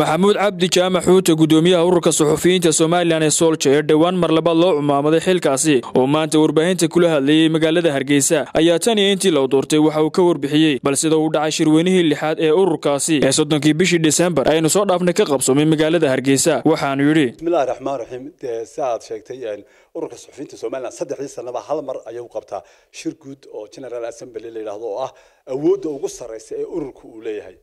maxamuud cabdi jaamac xuute gudoomiyaha ururka saxufiyiinta somalilan ee soolja ee dhowaan marlabaad loo cumaamaday xilkaasi oo maanta warbaahinta kula hadlayey magaalada hargeysa ayaa tan iyo intii loo doortay waxa uu ka warbixiyey bal sida uu dhacay shirweynihii lixaad ee ururkaasi ee soddonkii bishii disembar aynu soo dhaafnay ka qabsoomay magaalada hargeysa waxaanu yidhi bismillahi raxmaan raxiim si aad sheegtay ururka saxufiyiinta somalilan saddexdii sanaba hal mar ayuu qabtaa shir guud oo general assembly la yidhaahdo oo ah awoodda ugu sarraysa ee ururka uu leeyahay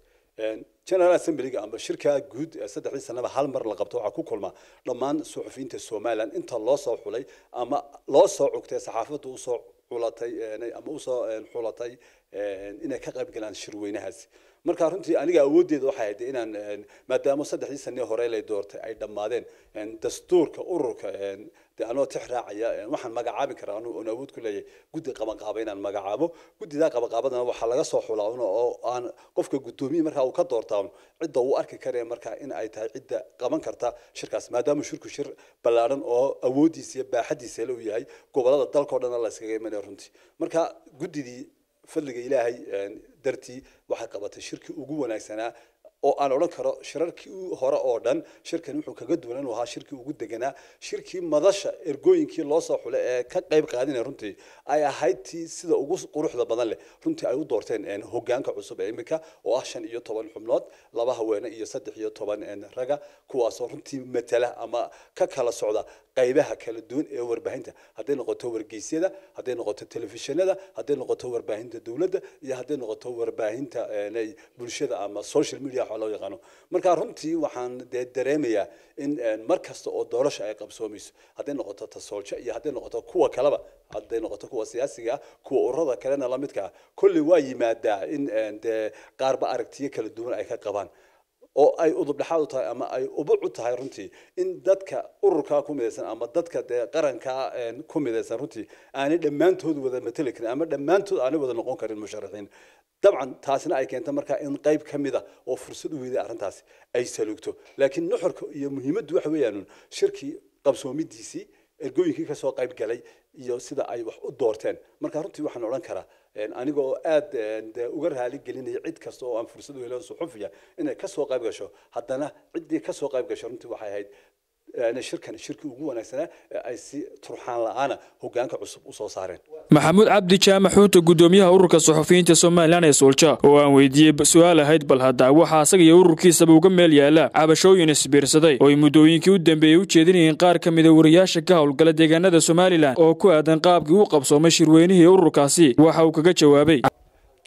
general assemblyga amba shirka guud saddexdii sanaba hal mar la qabto waxaa ku kulma dhammaan suxufiyiinta somalilan inta loo soo xulay ama loo soo cugtay saxaafadda usoo culatay ama usoo xulatay Eh, inay ka qayb galaan shirweynahaasi marka runtii aniga awooddeeda waxay ahayd inaan eh, maadaama saddexdii sannii hore lay doortay ay dhammaadeen eh, dastuurka ururka anoo tix raacaya waxaan magacaabi karaa anu awood ku leeyahay guddi qabanqaaba inaan magacaabo guddidaa qabanqaabadana waxaa laga soo xulaa oo aan qofka guddoomiye markaa uu ka doortaan cidda uu arki karaya markaa in ay tahay cidda qaban karta shirkaas maadaama shirku shir ballaadhan oo awooddiisa iyo baaxaddiisa la u yahay gobolada dalkao dhanna la iskaga imanayo runtii marka guddidii fadliga ilaahay dartii waxay qabatay shirki ugu wanaagsanaa oo aan odhan karo shirarkii hore oo dhan shirkani wuxuu kaga duwanan ahaa shirkii ugu deganaa shirkii madasha ergooyinkii loo soo xulay ee ka qayb qaadinaya runtii ay ahayd tii sida ugu quruxda badan leh runtii ay u doorteen hogaanka cusub ee iminka oo ah shan iyo toban xubnood laba haweene iyo saddex iyo toban raga kuwaasoo runtii matala ama ka kala socda qaybaha kala duwan ee warbaahinta hadday noqoto wargeysyada hadday noqoto telefishinada hadday noqoto warbaahinta dowladda iyo hadday noqoto warbaahinta bulshada ama social media madax loo yaqaano marka runtii waxaan dee dareemayaa in eh, mar kasta oo doorasha ay qabsoomayso hadday noqoto tasooljo iyo hadday noqoto kuwa kaleba hadday noqoto kuwa siyaasiga ah, kuwa ururada kalena la midka ah, kolley waa yimaadaa in eh, dee qaarba aragtiyo kala duwan ay ka qabaan oo ay udubdhexaad u tahay ama ay ubuc u tahay runtii in dadka ururkaa ku midaysan ama dadka dee qarankaa ku midaysan runtii aanay dhammaantood wada mateli karin ama dhammaantood aanay wada noqon karin musharaxiin dabcan taasina ay keento markaa in qayb ka mida oo fursad u weeday arrintaasi ay salugto laakiin nuxurka iyo muhiimaddu waxa weeyaanun shirkii qabsoomidiisii ergooyinkii kasoo qayb galay iyo sida ay wax u doorteen marka runtii waxaan odhan karaa anigoo aad uga raali gelinaya cid kasta oo aan fursad u helon suxufiya inay kasoo qayb gasho haddana ciddii kasoo qayb gasho runtii waxay ahayd shirkan shirkii ugu wanaagsanaa ee ay si turxaan la-aana hogaanka cusub u soo saareen maxamuud cabdi jaamac xuuta guddoomiyaha ururka saxufiyiinta somalilan ee suulja oo aan weydiiyey su-aal ahayd bal hadda waxaa asaga iyo ururkiisaba uga meel yaala cabashooyin isbiirsaday oo ay muddooyinkii u dambeeyey u jeedinayeen qaar ka mida wariyaasha ka howlgala deegaanada somalilan oo ku aadan qaabkii u qabsoomay shirweynihii ururkaasi waxa uu kaga jawaabay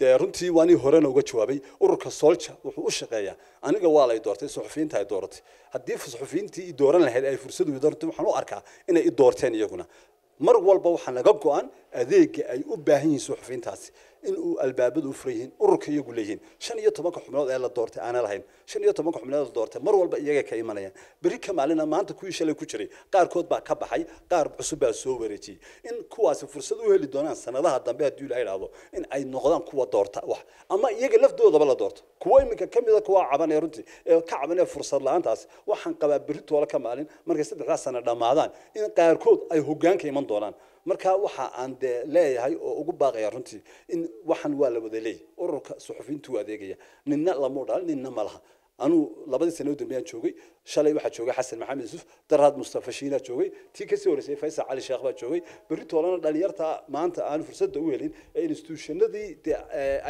dee runtii waan ii horena uga jawaabay ururka solja wuxuu u shaqeeyaa aniga waa lay doortay suxufiyiinta ay dooratay haddii suxufiyiintii i dooran lahayd ay fursad u doortay waxaan u arkaa inay i doorteen iyaguna mar walba waxaa naga go-an adeega ay u baahan yihiin suxufiyiintaasi inuu albaabadu furan yihiin ururka iyagu leeyihiin shan iyo tobanka xubnood ee la doortay aana lahayn shan iyo tobanka xubnood la doortay mar walba iyaga ka imanayaan beri ka maalina maanta kuwii shalay ku jiray qaarkood baa ka baxay qaar cusub baa soo wareejiyey in kuwaasi fursad u heli doonaan sanadaha dambe haddii ilaha idhaahdo in ay noqdaan kuwa doorta wax ama iyaga lafdoodaba la doorto kuwo iminka ka mida kuwa cabanee runtii ee ka cabanee fursad la-aantaasi waxaan qabaa berri toola ka maalin markay saddexdaa sana dhammaadaan in qaarkood ay hogaanka iman doonaan marka waxa aan dee leeyahay oo ugu baaqaya runtii in waxan waa la wada leeyahy ururka suxufiyiintu adeegaya ninna lamu dhal ninna ma laha anuu labadii sano dambe aan joogay shalay waxaa joogay xasan maxamed yuusuf daraad mustafa shiina joogay tii kasii horeysay faysal cali sheekh baa joogay berri toolana dhalinyarta maanta aan fursadda u helin ee institutionadii dee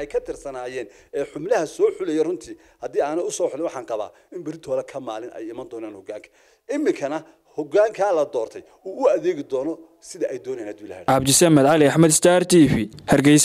ay ka tirsanaayeen ee xubnaha soo xulaya runtii haddii aana usoo xulin waxaan qabaa in berri toola ka maalin ay iman doonaan hoggaanka iminkana hoggaankaa la doortay uu u adeegi doono sida ay doonayaan adduulaha abdisamed cali axmed star t v hargeysa